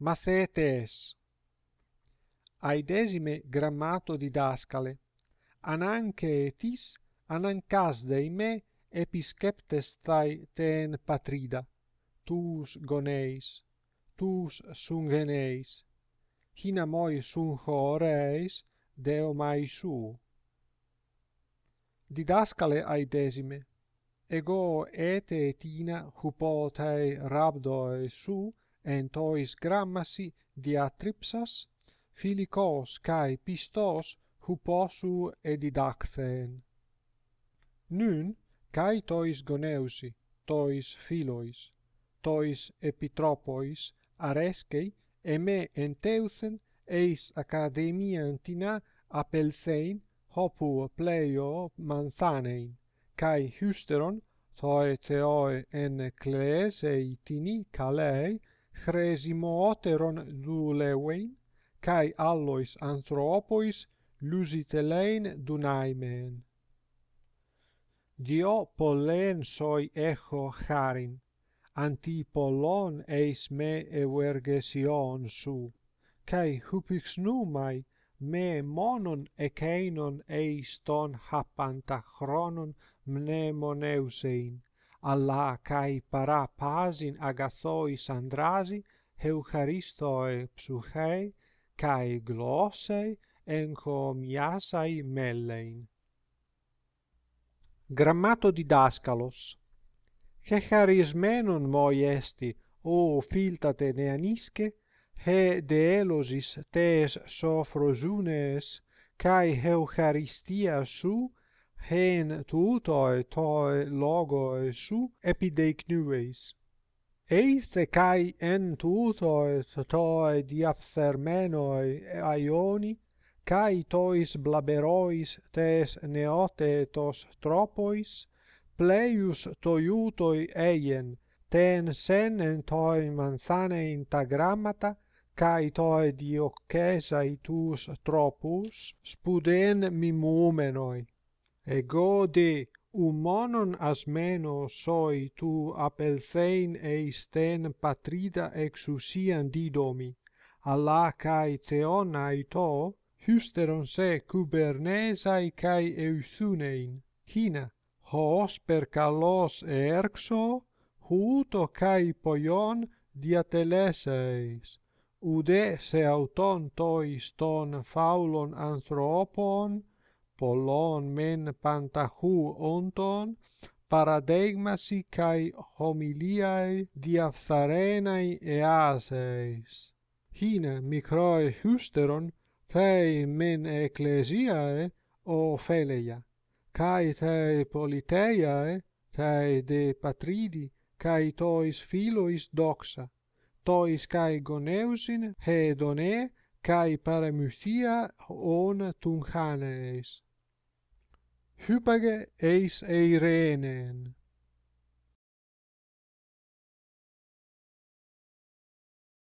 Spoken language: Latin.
Macetes. Ai desime grammato di Dascale, ananche etis, anancas dei me, episceptes tai ten patrida, tus goneis, tus sungeneis, HINAMOI moi su horeis, deo mai Di Dascale ai desime, ego ete etina hupotei rabdoe su, ent ois grammasi dia tripsas filicos kai pistos huposu edidacthen nun kai tois goneusi tois philois tois epitropois areskei e me enteusen eis academia antina apelsein hopu pleio manthanein, kai hysteron toi teoi en klees eitini kalei Chresimo Oteron du Lewein kai Alois anthropois Lusitelain Dunaimen Diopollen soi echo charin anti Pollon eis me euergesion sou kai hupixnou mai me monon e kainon eis ton hapanta chronon mnemoneusein alla cai para pas in agathoi sandrasi eucharistoi psuchei cai glosei enco miasai mellein grammato di dascalos che moi esti o filtate ne he de tes sophrosunes kai eucharistia su hen tu toi toi logo e su epidec nuis eis e en tu toi toi aioni kai tois blaberois tes neote tos tropois pleius toiutoi eien ten sen en toi manzane in cae kai toi di occesa tus tropus spuden mimumenoi e gode u monon as soi tu apelsein e sten patrida exusian di domi alla kai theona i to se kubernesai kai euthunein hina hos per kalos erxo houto kai poion diateleseis ude se auton toi ston faulon anthropon Pollon men pantahu onton paradigmas kai homiliai diapsarenai e aseis hine mikroi hysteron tai men eklesia e o phyleia kai tai politeia tai dei patrii kai toi sfilo isdoxa toi kai kai paramusia on tunhaneis hypage eis eirenen